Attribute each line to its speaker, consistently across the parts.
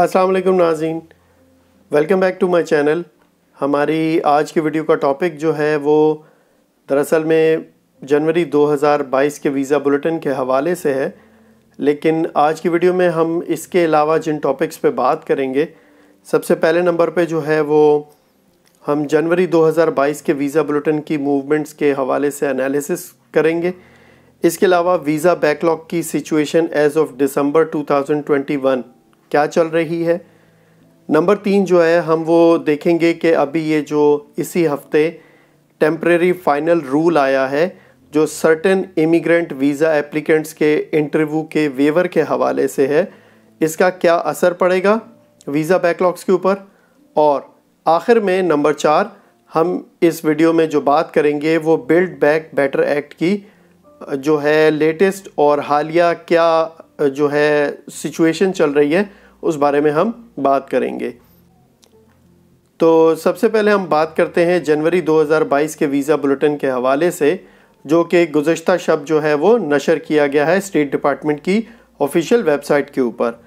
Speaker 1: अस्सलाम वालेकुम Nazeen welcome back to my channel हमारी आज की वीडियो का टॉपिक जो है वो दरअसल में जनवरी 2022 के वीज़ा बुलेटिन के हवाले से है लेकिन आज की वीडियो में हम इसके अलावा जिन टॉपिक्स पे बात करेंगे सबसे पहले नंबर पे जो है वो हम जनवरी 2022 के वीज़ा बुलेटिन की मूवमेंट्स के हवाले से एनालिसिस करेंगे इसके अलावा वीज़ा बैकलॉग की सिचुएशन एज ऑफ दिसंबर 2021 क्या चल रही है नंबर तीन जो है हम वो देखेंगे कि अभी ये जो इसी हफ्ते टेम्प्रेरी फाइनल रूल आया है जो सर्टेन इमिग्रेंट वीज़ा एप्लीकेंट्स के इंटरव्यू के वेवर के हवाले से है इसका क्या असर पड़ेगा वीज़ा बैकलॉग्स के ऊपर और आखिर में नंबर चार हम इस वीडियो में जो बात करेंगे वो बिल्ड बैक बेटर एक्ट की जो है लेटेस्ट और हालिया क्या जो है सिचुएशन चल रही है उस बारे में हम बात करेंगे तो सबसे पहले हम बात करते हैं जनवरी 2022 के वीज़ा बुलेटिन के हवाले से जो कि गुजशत शब्द जो है वो नशर किया गया है स्टेट डिपार्टमेंट की ऑफिशियल वेबसाइट के ऊपर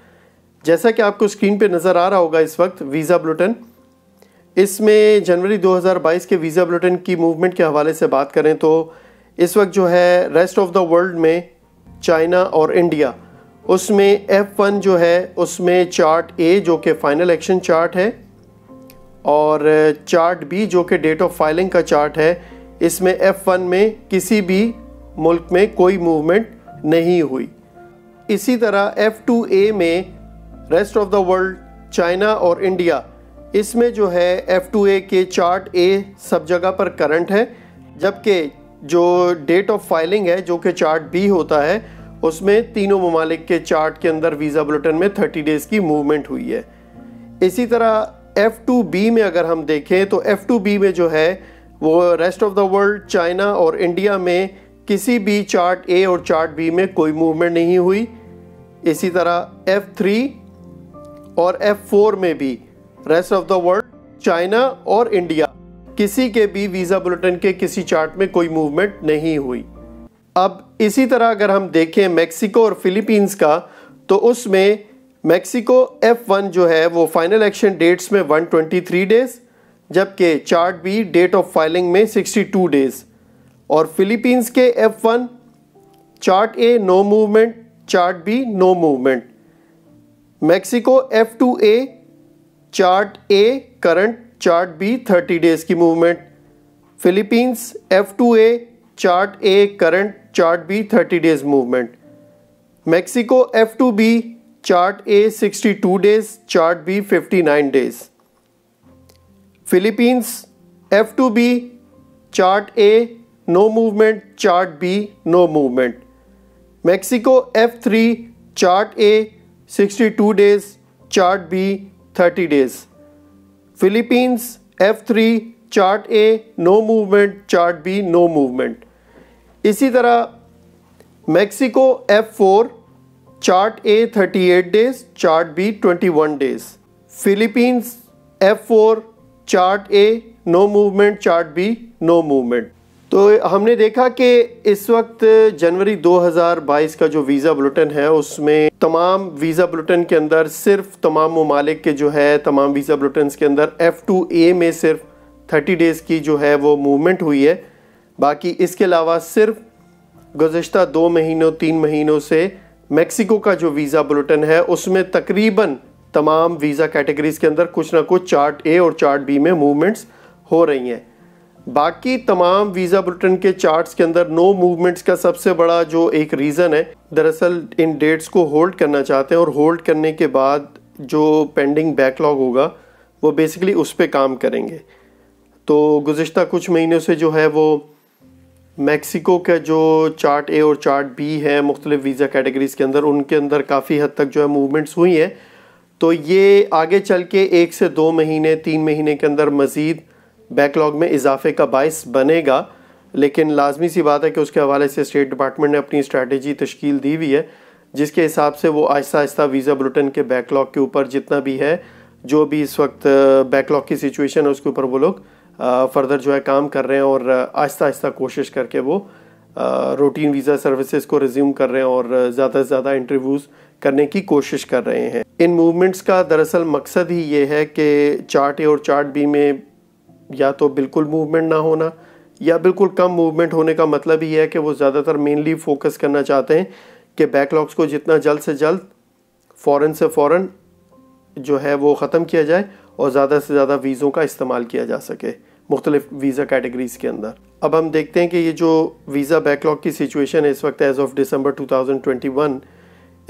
Speaker 1: जैसा कि आपको स्क्रीन पे नज़र आ रहा होगा इस वक्त वीज़ा बुलेटिन इसमें जनवरी 2022 के वीज़ा बुलेटिन की मूवमेंट के हवाले से बात करें तो इस वक्त जो है रेस्ट ऑफ द वर्ल्ड में चाइना और इंडिया उसमें F1 जो है उसमें चार्ट ए जो कि फ़ाइनल एक्शन चार्ट है और चार्ट uh, बी जो कि डेट ऑफ फाइलिंग का चार्ट है इसमें F1 में किसी भी मुल्क में कोई मूवमेंट नहीं हुई इसी तरह F2A में rest of the world China और इंडिया इसमें जो है F2A के चार्ट ए सब जगह पर करंट है जबकि जो डेट ऑफ फाइलिंग है जो कि चार्ट बी होता है उसमें तीनों ममालिक के चार्ट के अंदर वीज़ा बुलेटिन में थर्टी डेज़ की मूवमेंट हुई है इसी तरह एफ़ टू बी में अगर हम देखें तो एफ़ टू बी में जो है वो rest of the world China और इंडिया में किसी भी चार्ट ए और चार्ट बी में कोई मूवमेंट नहीं हुई इसी तरह एफ़ थ्री और एफ़ फोर में भी rest of the world China और इंडिया किसी के भी वीज़ा बुलेटिन के किसी चार्ट में कोई मूवमेंट नहीं हुई अब इसी तरह अगर हम देखें मेक्सिको और फिलीपींस का तो उसमें मेक्सिको वन जो है वो फाइनल एक्शन डेट्स में 123 डेज़ जबकि chart B date of filing में 62 डेज़ और फिलीपींस के F one chart A no movement chart B no movement Mexico A chart A current chart B 30 days की movement Philippines F two A chart A current, chart B 30 days movement. Mexico F2B, chart A 62 days, chart B 59 days. Philippines F2B, chart A no movement, chart B no movement. Mexico F3, chart A 62 days, chart B 30 days. Philippines F3, chart A no movement, chart B no movement. इसी तरह Mexico F four chart A eight days chart B twenty one days Philippines F four chart A no movement chart B no movement तो हमने देखा कि इस वक्त जनवरी 2022 का जो वीज़ा बुलेटिन है उसमें तमाम वीज़ा बुलेटिन के अंदर सिर्फ तमाम ममालिक के जो है तमाम वीज़ा बुलेटिन के अंदर एफ़ टू ए में सिर्फ 30 डेज़ की जो है वो मूवमेंट हुई है बाकी इसके अलावा सिर्फ गुज्त दो महीनों तीन महीनों से मेक्सिको का जो वीज़ा बुलेटिन है उसमें तकरीबन तमाम वीज़ा कैटेगरीज के अंदर कुछ ना कुछ चार्ट ए और चार्ट बी में मूवमेंट्स हो रही हैं बाकी तमाम वीज़ा बुलेटिन के चार्ट्स के अंदर नो मूवमेंट्स का सबसे बड़ा जो एक रीज़न है दरअसल इन डेट्स को होल्ड करना चाहते हैं और होल्ड करने के बाद जो पेंडिंग बैकलॉग होगा वो बेसिकली उस पर काम करेंगे तो गुज्त कुछ महीनों से जो है वो मेक्सिको का जो चार्ट ए और चार्ट बी है मुख्तलिफ वीज़ा कैटेगरीज़ के अंदर उनके अंदर काफ़ी हद तक जो है मूवमेंट्स हुई हैं तो ये आगे चल के एक से दो महीने तीन महीने के अंदर मज़ीद बैकलॉग में इजाफे का बायस बनेगा लेकिन लाजमी सी बात है कि उसके हवाले से स्टेट डिपार्टमेंट ने अपनी स्ट्रैटेजी तश्कील दी हुई है जिसके हिसाब से वो आहिस्ता आहिस्ता वीज़ा बुलेटिन के बैकलॉग के ऊपर जितना भी है जो भी इस वक्त बैकलॉग की सिचुएशन है उसके ऊपर वो लोग फर्दर जो है काम कर रहे हैं और आहिस्ता आहिस्ता कोशिश करके वो रूटीन वीज़ा सर्विसेज को रिज्यूम कर रहे हैं और ज़्यादा से ज़्यादा इंटरव्यूज़ करने की कोशिश कर रहे हैं इन मूवमेंट्स का दरअसल मकसद ही ये है कि चार्ट ए और चार्ट बी में या तो बिल्कुल मूवमेंट ना होना या बिल्कुल कम मूवमेंट होने का मतलब ये है कि वो ज़्यादातर मेनली फोकस करना चाहते हैं कि बैकलॉग्स को जितना जल्द से जल्द फ़ौर से फ़ौर जो है वो ख़त्म किया जाए और ज़्यादा से ज़्यादा वीज़ों का इस्तेमाल किया जा सके मुख्तलिफ वीज़ा कैटेगरीज़ के अंदर अब हम देखते हैं कि ये जो वीज़ा बैकलॉग की सिचुएशन है इस वक्त एज़ ऑफ दिसंबर 2021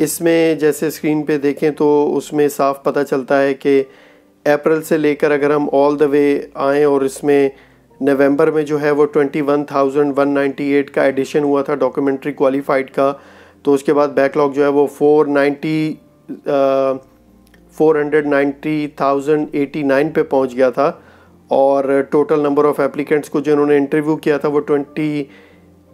Speaker 1: इसमें जैसे स्क्रीन पे देखें तो उसमें साफ पता चलता है कि अप्रैल से लेकर अगर हम ऑल द वे आएँ और इसमें नवंबर में जो है वो 21,198 का एडिशन हुआ था डॉक्यूमेंट्री क्वालिफाइड का तो उसके बाद बैकलॉग जो है वो 490 four hundred ninety thousand eighty nine पे पहुंच गया था और टोटल नंबर ऑफ़ एप्लीकेंट्स को जिन्होंने इंटरव्यू किया था वो twenty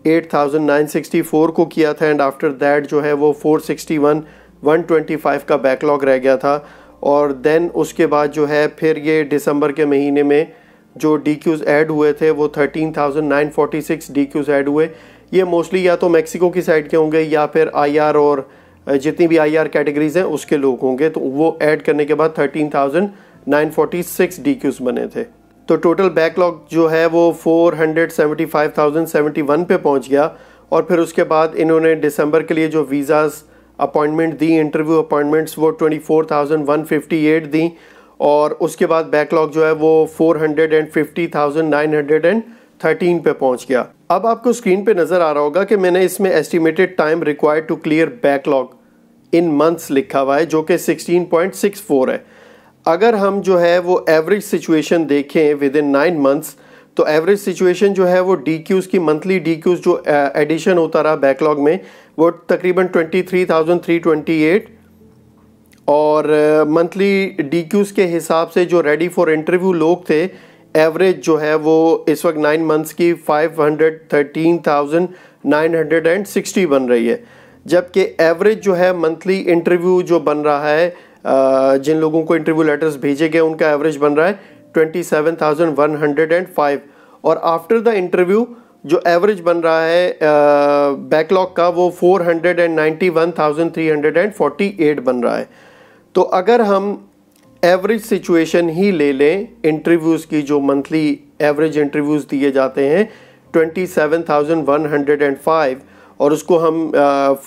Speaker 1: eight thousand nine sixty four को किया था एंड आफ्टर दैट जो है वो four sixty one one twenty five का बैकलॉग रह गया था और देन उसके बाद जो है फिर ये दिसंबर के महीने में जो डी क्यूज़ ऐड हुए थे वो thirteen thousand nine forty six D Qs add हुए ये मोस्टली या तो मैक्सिको की साइड के होंगे या फिर आई आर और जितनी भी आई आर कैटेगरीज़ हैं उसके लोग होंगे तो वो ऐड करने के बाद thirteen thousand nine forty six D Qs बने थे तो टोटल बैकलॉग जो है वो 475,071 पे पहुंच गया और फिर उसके बाद इन्होंने दिसंबर के लिए जो वीज़ास अपॉइंटमेंट दी इंटरव्यू अपॉइंटमेंट्स वो 24,158 दी और उसके बाद बैकलॉग जो है वो 450,913 पे पहुंच गया अब आपको स्क्रीन पे नज़र आ रहा होगा कि मैंने इसमें estimated time required to clear backlog in months लिखा हुआ है जो कि 16.64 है अगर हम जो है वो एवरेज सिचुएशन देखें विद इन नाइन मंथ्स तो एवरेज सिचुएशन जो है वो डी क्यूज़ की मंथली डी क्यूज़ जो एडिशन होता रहा बैकलॉग में वो तकरीबन twenty three thousand three twenty eight और मंथली डी क्यूज़ के हिसाब से जो रेडी फॉर इंटरव्यू लोग थे एवरेज जो है वो इस वक्त नाइन मंथ्स की five hundred thirteen thousand nine hundred and sixty बन रही है जबकि एवरेज जो है मंथली इंटरव्यू जो बन रहा है जिन लोगों को इंटरव्यू लेटर्स भेजे गए उनका एवरेज बन रहा है twenty seven thousand one hundred and five और आफ्टर द इंटरव्यू जो एवरेज बन रहा है बैकलॉग का वो four hundred and ninety one thousand three hundred and forty eight बन रहा है तो अगर हम एवरेज सिचुएशन ही ले लें इंटरव्यूज़ की जो मंथली एवरेज इंटरव्यूज़ दिए जाते हैं twenty seven thousand one hundred and five और उसको हम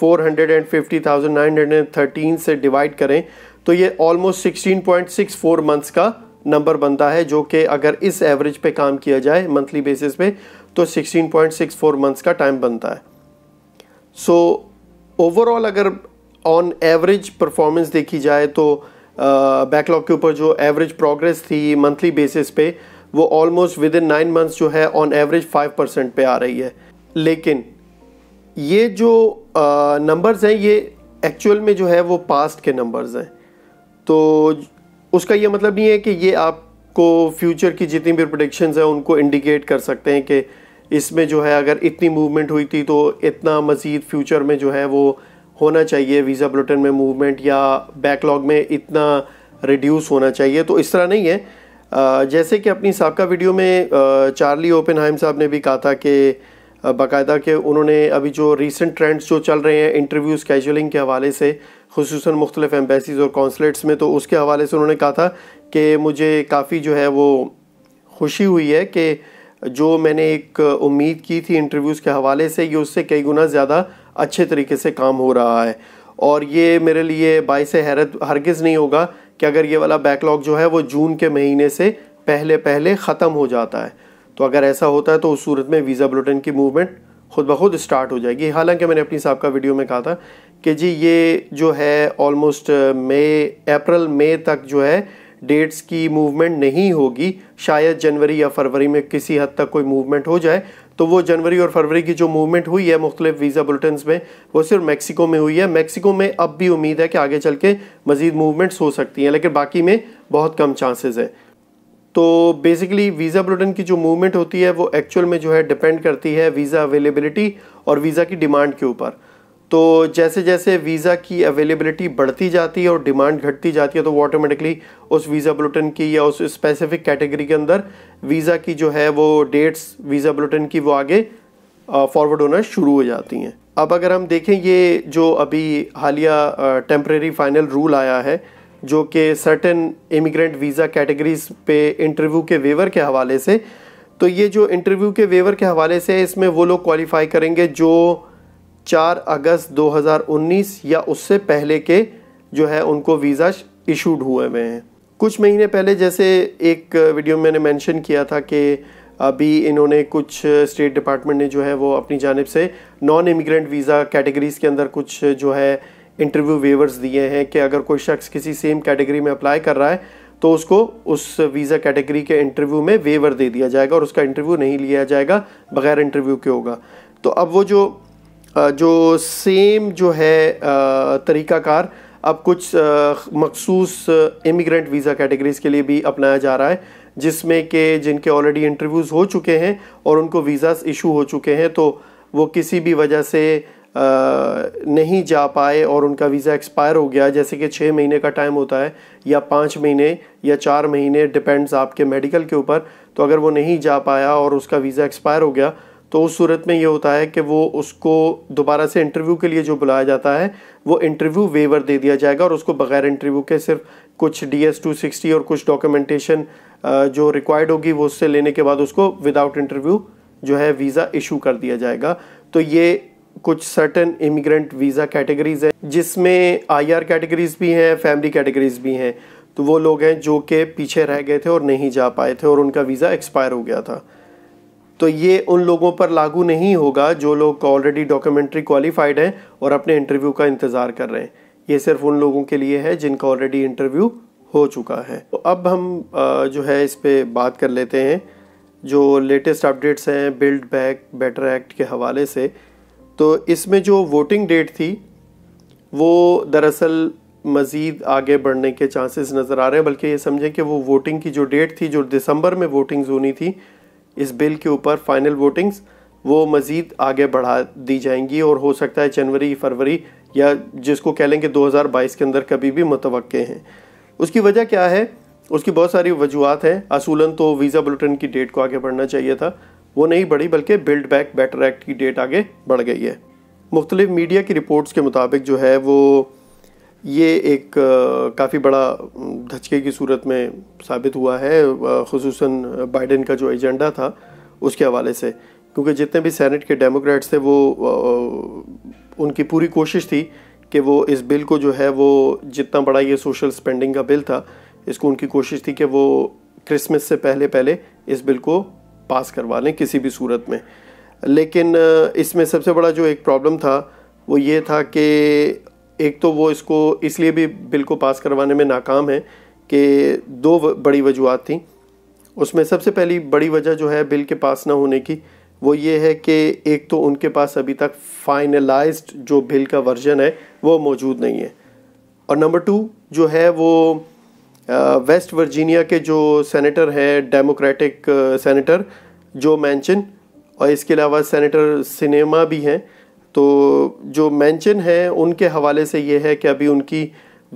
Speaker 1: four hundred and fifty thousand nine hundred and thirteen से डिवाइड करें तो ये ऑलमोस्ट 16.64 मंथ्स का नंबर बनता है जो कि अगर इस एवरेज पे काम किया जाए मंथली बेसिस पे तो 16.64 मंथ्स का टाइम बनता है सो so, ओवरऑल अगर ऑन एवरेज परफॉर्मेंस देखी जाए तो बैकलॉग के ऊपर जो एवरेज प्रोग्रेस थी मंथली बेसिस पे वो almost within nine months जो है ऑन एवरेज फाइव परसेंट पे आ रही है लेकिन ये जो नंबर्स हैं ये एक्चुअल में जो है वो पास्ट के नंबर्स हैं तो उसका ये मतलब नहीं है कि ये आपको फ्यूचर की जितनी भी प्रोडिक्शन हैं उनको इंडिकेट कर सकते हैं कि इसमें जो है अगर इतनी मूवमेंट हुई थी तो इतना मज़ीद फ्यूचर में जो है वो होना चाहिए वीज़ा बुलेटिन में मूवमेंट या बैकलॉग में इतना रिड्यूस होना चाहिए तो इस तरह नहीं है जैसे कि अपनी सबका वीडियो में चार्ली ओपन साहब ने भी कहा था कि बाकायदा कि उन्होंने अभी जो रिसेंट ट्रेंड्स जो चल रहे हैं इंटरव्यूज़ कैजुअलिंग के हवाले से खसूस मुख्तलिफ एम्बेसीज़ और कौंसलेट्स में तो उसके हवाले से उन्होंने कहा था कि मुझे काफ़ी जो है वो खुशी हुई है कि जो मैंने एक उम्मीद की थी इंटरव्यूज़ के हवाले से ये उससे कई गुना ज़्यादा अच्छे तरीके से काम हो रहा है और ये मेरे लिए बायस हैरत हरगज़ नहीं होगा कि अगर ये वाला बैकलॉग जो है वो जून के महीने से पहले पहले ख़त्म हो जाता है तो अगर ऐसा होता है तो उस सूरत में वीज़ा बुलेटिन की मूवमेंट खुद ब खुद स्टार्ट हो जाएगी हालांकि मैंने अपनी हिसाब का वीडियो में कहा था कि जी ये जो है ऑलमोस्ट uh, मई अप्रैल मई तक जो है डेट्स की मूवमेंट नहीं होगी शायद जनवरी या फरवरी में किसी हद तक कोई मूवमेंट हो जाए तो वो जनवरी और फरवरी की जो मूवमेंट हुई है मुख्तलिफ वीज़ा बुलेटिन में वो सिर्फ मैक्सिको में हुई है मैक्सिको में अब भी उम्मीद है कि आगे चल के मज़ीद मूवमेंट्स हो सकती हैं लेकिन बाकी में बहुत कम चांसेज़ हैं तो बेसिकली वीज़ा बुलेटिन की जो मूवमेंट होती है वो एक्चुअल में जो है डिपेंड करती है वीज़ा अवेलेबिलिटी और वीज़ा की डिमांड के ऊपर तो जैसे जैसे वीज़ा की अवेलेबिलिटी बढ़ती जाती है और डिमांड घटती जाती है तो वो ऑटोमेटिकली उस वीज़ा बुलेटिन की या उस स्पेसिफिक कैटेगरी के अंदर वीज़ा की जो है वो डेट्स वीज़ा बुलेटिन की वो आगे फॉरवर्ड uh, होना शुरू हो जाती हैं अब अगर हम देखें ये जो अभी हालिया टेम्प्रेरी फाइनल रूल आया है जो कि सर्टेन इमिग्रेंट वीज़ा कैटेगरीज पे इंटरव्यू के वेवर के हवाले से तो ये जो इंटरव्यू के वेवर के हवाले से इसमें वो लोग क्वालिफाई करेंगे जो 4 अगस्त 2019 या उससे पहले के जो है उनको वीज़ा इशूड हुए हुए हैं कुछ महीने पहले जैसे एक वीडियो में मैंने मेंशन किया था कि अभी इन्होंने कुछ स्टेट डिपार्टमेंट ने जो है वो अपनी जानब से नॉन इमिग्रेंट वीज़ा कैटेगरीज़ के अंदर कुछ जो है इंटरव्यू वेवर्स दिए हैं कि अगर कोई शख्स किसी सेम कैटेगरी में अप्लाई कर रहा है तो उसको उस वीज़ा कैटेगरी के इंटरव्यू में वेवर दे दिया जाएगा और उसका इंटरव्यू नहीं लिया जाएगा बगैर इंटरव्यू के होगा तो अब वो जो जो सेम जो है तरीकाकार अब कुछ मखसूस इमिग्रेंट वीज़ा कैटेगरीज़ के लिए भी अपनाया जा रहा है जिसमें कि जिनके ऑलरेडी इंटरव्यूज़ हो चुके हैं और उनको वीज़ास इशू हो चुके हैं तो वो किसी भी वजह से नहीं जा पाए और उनका वीज़ा एक्सपायर हो गया जैसे कि छः महीने का टाइम होता है या पाँच महीने या चार महीने डिपेंड्स आपके मेडिकल के ऊपर तो अगर वो नहीं जा पाया और उसका वीज़ा एक्सपायर हो गया तो उस सूरत में ये होता है कि वो उसको दोबारा से इंटरव्यू के लिए जो बुलाया जाता है वो इंटरव्यू वेवर दे दिया जाएगा और उसको बगैर इंटरव्यू के सिर्फ कुछ डी एस टू सिक्सटी और कुछ डॉक्यूमेंटेशन जो रिक्वायर्ड होगी वो उससे लेने के बाद उसको विदाउट इंटरव्यू जो है वीज़ा इशू कर दिया जाएगा तो ये कुछ सर्टन इमिग्रेंट वीज़ा कैटेगरीज़ हैं जिसमें आईआर कैटेगरीज़ भी हैं फैमिली कैटेगरीज़ भी हैं तो वो लोग हैं जो कि पीछे रह गए थे और नहीं जा पाए थे और उनका वीज़ा एक्सपायर हो गया था तो ये उन लोगों पर लागू नहीं होगा जो लोग ऑलरेडी डॉक्यूमेंट्री क्वालिफाइड हैं और अपने इंटरव्यू का इंतज़ार कर रहे हैं ये सिर्फ उन लोगों के लिए है जिनका ऑलरेडी इंटरव्यू हो चुका है तो अब हम जो है इस पर बात कर लेते हैं जो लेटेस्ट अपडेट्स हैं बिल्ड बैक बेटर एक्ट के हवाले से तो इसमें जो वोटिंग डेट थी वो दरअसल मज़ीद आगे बढ़ने के चांसेस नज़र आ रहे हैं बल्कि ये समझें कि वो वोटिंग की जो डेट थी जो दिसंबर में वोटिंग्स होनी थी इस बिल के ऊपर फाइनल वोटिंग्स वो मज़ीद आगे बढ़ा दी जाएंगी और हो सकता है जनवरी फरवरी या जिसको कह दो हज़ार 2022 के अंदर कभी भी मुतव हैं उसकी वजह क्या है उसकी बहुत सारी वजूहत हैं असूलन तो वीज़ा बुलेटिन की डेट को आगे बढ़ना चाहिए था वो नहीं बढ़ी बल्कि बिल्ड बैक बेटर एक्ट की डेट आगे बढ़ गई है मुख्तलिफ मीडिया की रिपोर्ट्स के मुताबिक जो है वो ये एक काफ़ी बड़ा धचके की सूरत में साबित हुआ है खसूस बाइडन का जो एजेंडा था उसके हवाले से क्योंकि जितने भी सैनट के डेमोक्रेट्स थे वो उनकी पूरी कोशिश थी कि वो इस बिल को जो है वो जितना बड़ा ये सोशल स्पेंडिंग का बिल था इसको उनकी कोशिश थी कि वो क्रिसमस से पहले पहले इस बिल को पास करवा लें किसी भी सूरत में लेकिन इसमें सबसे बड़ा जो एक प्रॉब्लम था वो ये था कि एक तो वो इसको इसलिए भी बिल को पास करवाने में नाकाम है कि दो बड़ी वजूहत थी उसमें सबसे पहली बड़ी वजह जो है बिल के पास ना होने की वो ये है कि एक तो उनके पास अभी तक फाइनलाइज जो बिल का वर्जन है वो मौजूद नहीं है और नंबर टू जो है वो वेस्ट वर्जीनिया के जो सेनेटर हैं डेमोक्रेटिक सेनेटर जो मैंचन और इसके अलावा सेनेटर सिनेमा भी हैं तो जो मैंचन हैं उनके हवाले से ये है कि अभी उनकी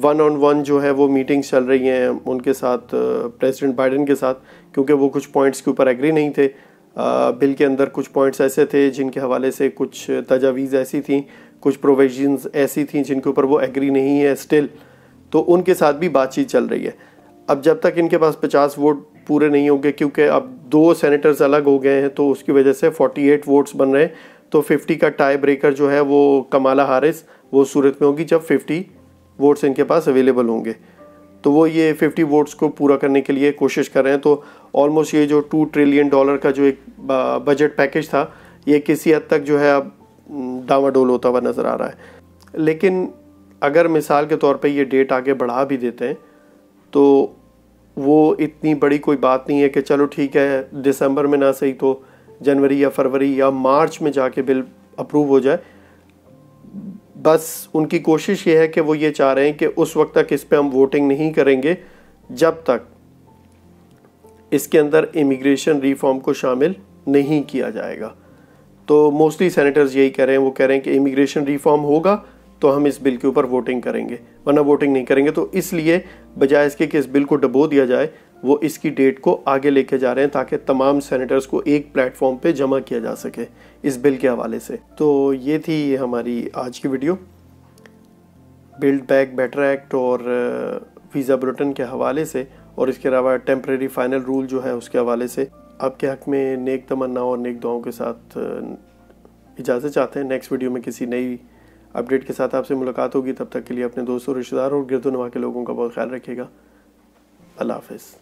Speaker 1: वन ऑन वन जो है वो मीटिंग्स चल रही हैं उनके साथ प्रेसिडेंट बाइडन के साथ क्योंकि वो कुछ पॉइंट्स के ऊपर एग्री नहीं थे बिल के अंदर कुछ पॉइंट्स ऐसे थे जिनके हवाले से कुछ तजावीज़ ऐसी थी कुछ प्रोविजन ऐसी थी जिनके ऊपर वो एग्री नहीं है स्टिल तो उनके साथ भी बातचीत चल रही है अब जब तक इनके पास पचास वोट पूरे नहीं होंगे क्योंकि अब दो सेनेटर्स अलग हो गए हैं तो उसकी वजह से एट वोट्स बन रहे हैं तो 50 का टाई ब्रेकर जो है वो कमाला हारिस वो सूरत में होगी जब 50 वोट्स इनके पास अवेलेबल होंगे तो वो ये 50 वोट्स को पूरा करने के लिए कोशिश कर रहे हैं तो ऑलमोस्ट ये जो टू ट्रिलियन डॉलर का जो एक बजट पैकेज था ये किसी हद तक जो है अब डावाडोल होता हुआ नज़र आ रहा है लेकिन अगर मिसाल के तौर पे ये डेट आगे बढ़ा भी देते हैं तो वो इतनी बड़ी कोई बात नहीं है कि चलो ठीक है दिसंबर में ना सही तो जनवरी या फरवरी या मार्च में जाके बिल अप्रूव हो जाए बस उनकी कोशिश ये है कि वो ये चाह रहे हैं कि उस वक्त तक इस पर हम वोटिंग नहीं करेंगे जब तक इसके अंदर इमिग्रेशन रिफॉर्म को शामिल नहीं किया जाएगा तो मोस्टली सेनेटर्स यही कह रहे हैं वो कह रहे हैं कि इमिग्रेशन रिफॉर्म होगा तो हम इस बिल के ऊपर वोटिंग करेंगे वरना वोटिंग नहीं करेंगे तो इसलिए बजाय इसके कि इस बिल को डबो दिया जाए वो इसकी डेट को आगे लेके जा रहे हैं ताकि तमाम सेनेटर्स को एक प्लेटफॉर्म पे जमा किया जा सके इस बिल के हवाले से तो ये थी हमारी आज की video Build Back Better Act और वीज़ा uh, ब्रिटेन के हवाले से और इसके अलावा टेम्प्रेरी फाइनल रूल जो है उसके हवाले से आपके हक में नेक तमन्ना और नेक दुआओं के साथ uh, इजाज़त चाहते हैं नेक्स्ट वीडियो में किसी नई अपडेट के साथ आपसे मुलाकात होगी तब तक के लिए अपने दोस्तों रिश्तेदारों और गिरदोनवा के लोगों का बहुत ख्याल रखिएगा अल्लाह हाफिज़